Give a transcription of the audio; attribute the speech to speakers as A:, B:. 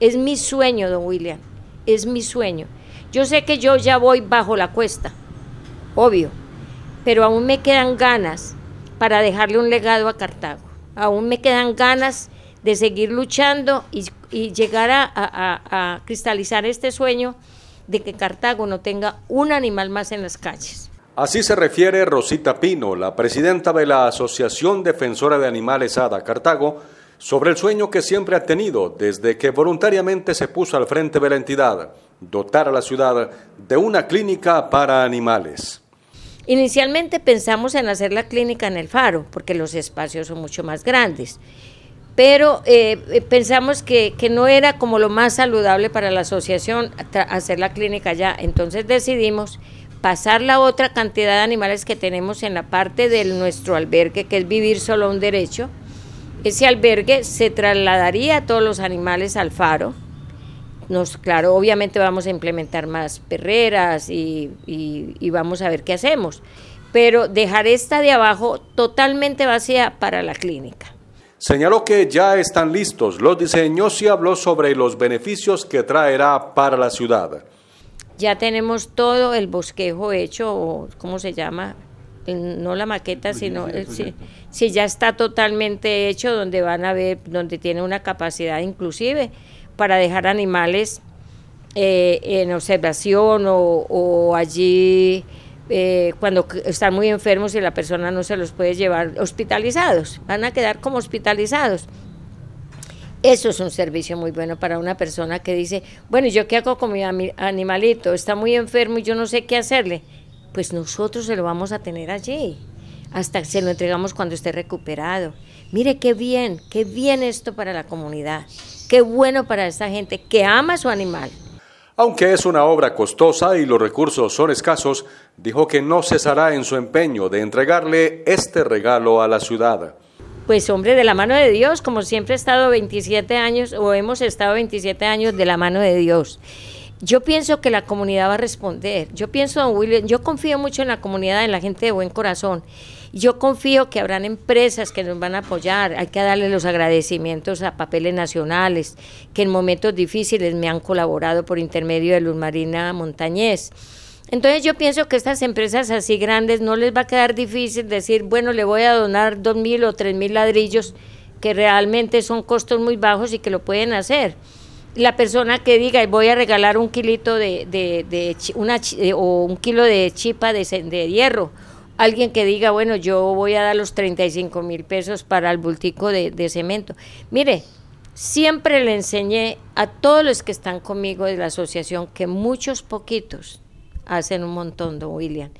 A: Es mi sueño, don William, es mi sueño. Yo sé que yo ya voy bajo la cuesta, obvio, pero aún me quedan ganas para dejarle un legado a Cartago. Aún me quedan ganas de seguir luchando y, llegar a, a cristalizar este sueño de que Cartago no tenga un animal más en las calles.
B: Así se refiere Rosita Pino, la presidenta de la Asociación Defensora de Animales ADA Cartago, sobre el sueño que siempre ha tenido desde que voluntariamente se puso al frente de la entidad, dotar a la ciudad de una clínica para animales.
A: Inicialmente pensamos en hacer la clínica en el faro, porque los espacios son mucho más grandes, pero eh, pensamos que, que, no era como lo más saludable para la asociación hacer la clínica allá, entonces decidimos pasar la otra cantidad de animales que tenemos en la parte de nuestro albergue, que es vivir solo un derecho, ese albergue se trasladaría a todos los animales al faro. Nos, claro, obviamente vamos a implementar más perreras y, vamos a ver qué hacemos, pero dejar esta de abajo totalmente vacía para la clínica.
B: Señaló que ya están listos los diseños y habló sobre los beneficios que traerá para la ciudad.
A: Ya tenemos todo el bosquejo hecho, ¿cómo se llama? no la maqueta, pues sino si, eh, ya está totalmente hecho, donde van a ver, donde tiene una capacidad inclusive para dejar animales eh, en observación o, allí eh, cuando están muy enfermos y la persona no se los puede llevar hospitalizados, van a quedar como hospitalizados. Eso es un servicio muy bueno para una persona que dice, bueno, ¿yo qué hago con mi animalito? Está muy enfermo y yo no sé qué hacerle pues nosotros se lo vamos a tener allí, hasta que se lo entregamos cuando esté recuperado. Mire qué bien, qué bien esto para la comunidad, qué bueno para esta gente que ama su animal.
B: Aunque es una obra costosa y los recursos son escasos, dijo que no cesará en su empeño de entregarle este regalo a la ciudad.
A: Pues hombre, de la mano de Dios, como siempre he estado 27 años o hemos estado 27 años de la mano de Dios. Yo pienso que la comunidad va a responder. Yo pienso, don William, yo confío mucho en la comunidad, en la gente de buen corazón. Yo confío que habrán empresas que nos van a apoyar. Hay que darle los agradecimientos a papeles nacionales, que en momentos difíciles me han colaborado por intermedio de Luz Marina Montañez. Entonces yo pienso que estas empresas así grandes no les va a quedar difícil decir, bueno, le voy a donar dos mil o tres mil ladrillos, que realmente son costos muy bajos y que lo pueden hacer la persona que diga voy a regalar un kilito de, una eh, o un kilo de chipa de, de, hierro alguien que diga bueno yo voy a dar los 35 mil pesos para el bultico de, de cemento mire siempre le enseñé a todos los que están conmigo de la asociación que muchos poquitos hacen un montón don William